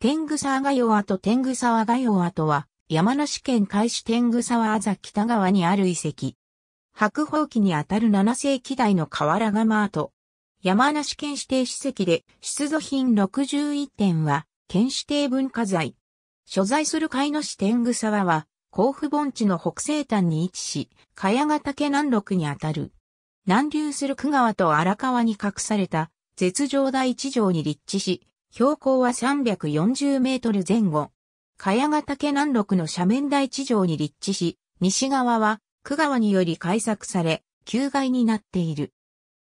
天草沢が弱と天草沢が弱とは、山梨県海市天草沢北側にある遺跡。白宝記にあたる7世紀代の河原釜跡。山梨県指定史跡で、出土品61点は、県指定文化財。所在する海の市天草は、甲府盆地の北西端に位置し、茅ヶ岳南麓にあたる。南流する久川と荒川に隠された、絶上台地上に立地し、標高は340メートル前後。茅ヶ岳南麓の斜面台地上に立地し、西側は区川により開削され、旧街になっている。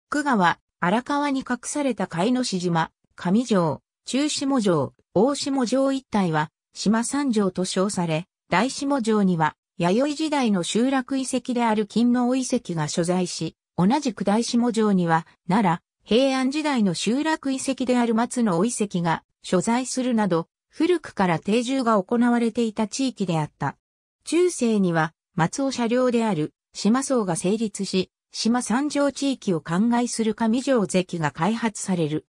区川、荒川に隠された貝の市島、上城、中下城、大下城一帯は、島三条と称され、大下城には、弥生時代の集落遺跡である金の遺跡が所在し、同じく大下城には、奈良、平安時代の集落遺跡である松のお遺跡が所在するなど、古くから定住が行われていた地域であった。中世には松尾車両である島荘が成立し、島三条地域を灌漑する上条関が開発される。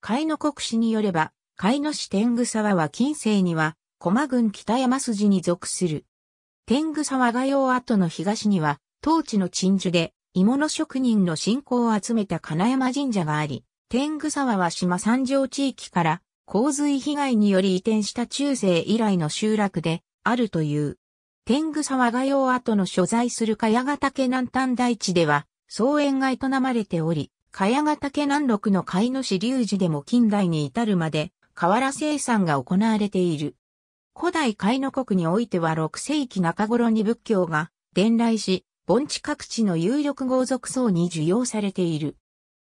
海の国史によれば、海の市天草は近世には、駒郡北山筋に属する。天草和が用跡の東には、当地の鎮守で、鋳物職人の信仰を集めた金山神社があり、天狗沢は島三条地域から洪水被害により移転した中世以来の集落であるという。天狗沢が用跡の所在する茅ヶ岳南端大地では、草園が営まれており、茅ヶ岳南麓の飼い主隆寺でも近代に至るまで、瓦生産が行われている。古代貝の国においては6世紀中頃に仏教が伝来し、盆地各地の有力豪族層に受容されている。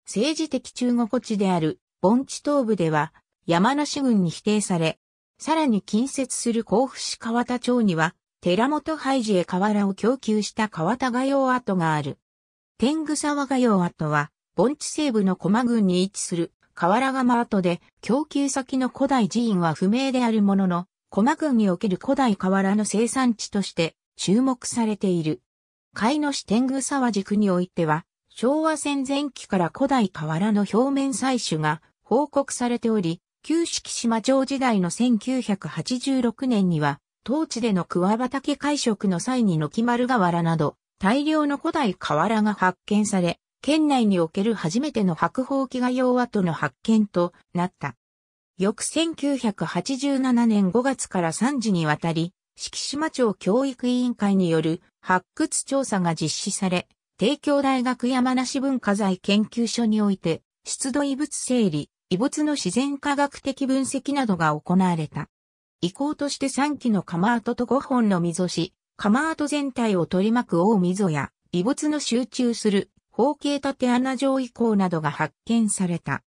政治的中国地である盆地東部では山梨郡に否定され、さらに近接する甲府市川田町には寺本廃寺へ河原を供給した川田画用跡がある。天狗沢画用跡は盆地西部の駒郡に位置する河原釜跡で供給先の古代寺院は不明であるものの、駒郡における古代河原の生産地として注目されている。貝野の市天狗沢軸においては、昭和戦前期から古代瓦の表面採取が報告されており、旧式島町時代の1986年には、当地での桑畑会食の際に軒丸瓦など、大量の古代瓦が発見され、県内における初めての白宝器画用跡の発見となった。翌1987年5月から3時にわたり、四季島町教育委員会による発掘調査が実施され、帝京大学山梨文化財研究所において、出土遺物整理、遺物の自然科学的分析などが行われた。遺構として3基の釜跡と5本の溝し、釜跡全体を取り巻く大溝や、遺物の集中する方形縦穴状遺構などが発見された。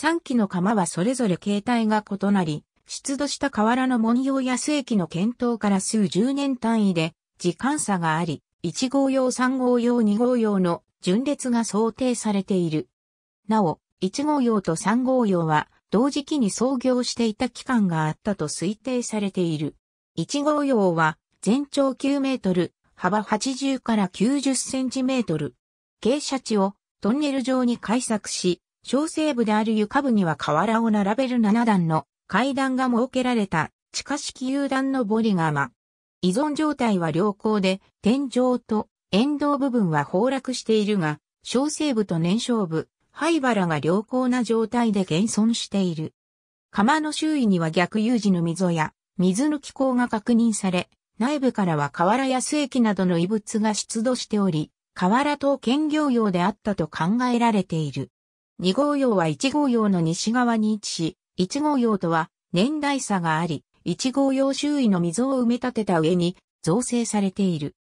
3基の釜はそれぞれ形態が異なり、出土した河原の文様や世紀の検討から数十年単位で時間差があり、1号用3号用2号用の順列が想定されている。なお、1号用と3号用は同時期に創業していた期間があったと推定されている。1号用は全長9メートル、幅80から90センチメートル。傾斜地をトンネル状に改作し、小西部である床部には瓦を並べる7段の階段が設けられた地下式遊段のボリガマ。依存状態は良好で、天井と沿道部分は崩落しているが、小西部と燃焼部、灰原が良好な状態で現存している。釜の周囲には逆有事の溝や水抜き口が確認され、内部からは瓦や水液などの異物が出土しており、瓦と兼業用であったと考えられている。二号用は一号用の西側に位置し、1号用とは年代差があり、1号用周囲の溝を埋め立てた上に造成されている。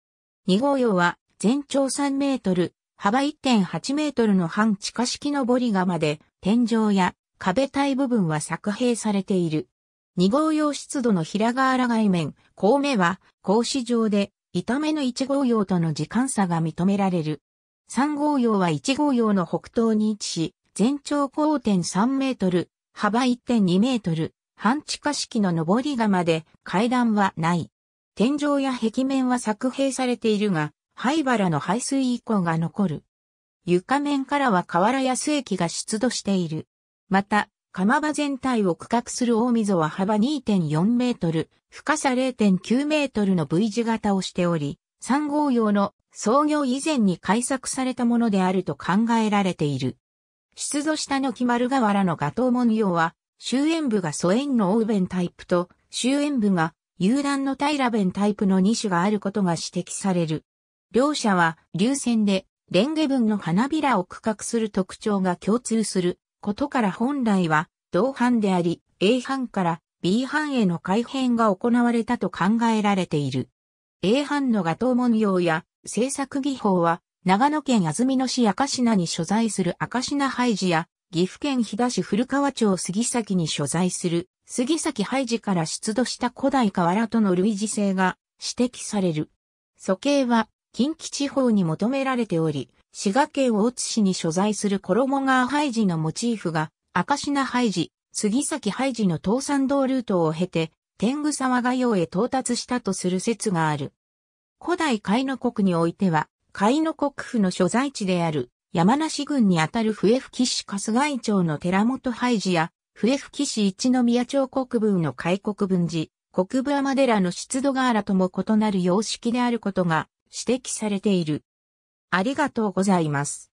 2号用は全長3メートル、幅1.8メートルの半地下式のガ窯で天井や壁体部分は削平されている。2号用湿度の平瓦外面、孔目は格子状で板目の1号用との時間差が認められる。3号用は1号用の北東に位置し、全長5.3メートル、幅1.2メートル、半地下式の上り窯で階段はない。天井や壁面は削閉されているが、灰原の排水以降が残る。床面からは河原安駅が出土している。また、釜場全体を区画する大溝は幅2.4メートル、深さ0.9メートルの V 字型をしており、3号用の創業以前に開作されたものであると考えられている。出土したの木丸瓦の画頭文様は、終焉部が素遠の大弁タイプと、終焉部が遊覧の平弁タイプの2種があることが指摘される。両者は流線で、レンゲ分の花びらを区画する特徴が共通することから本来は、同版であり、A 版から B 版への改変が行われたと考えられている。A 版の画頭文様や制作技法は長野県安曇野市赤品に所在する赤品ハイジや、岐阜県飛騨市古川町杉崎に所在する杉崎ハイジから出土した古代瓦との類似性が指摘される。素形は近畿地方に求められており、滋賀県大津市に所在する衣川ハイジのモチーフが赤品ハイジ、杉崎ハイジの東山道ルートを経て、天狗沢画用へ到達したとする説がある。古代海の国においては、甲斐の国府の所在地である山梨郡にあたる笛吹市春日井町の寺本廃寺や笛吹市一宮町国分の開国分寺、国分山寺の出土瓦とも異なる様式であることが指摘されている。ありがとうございます。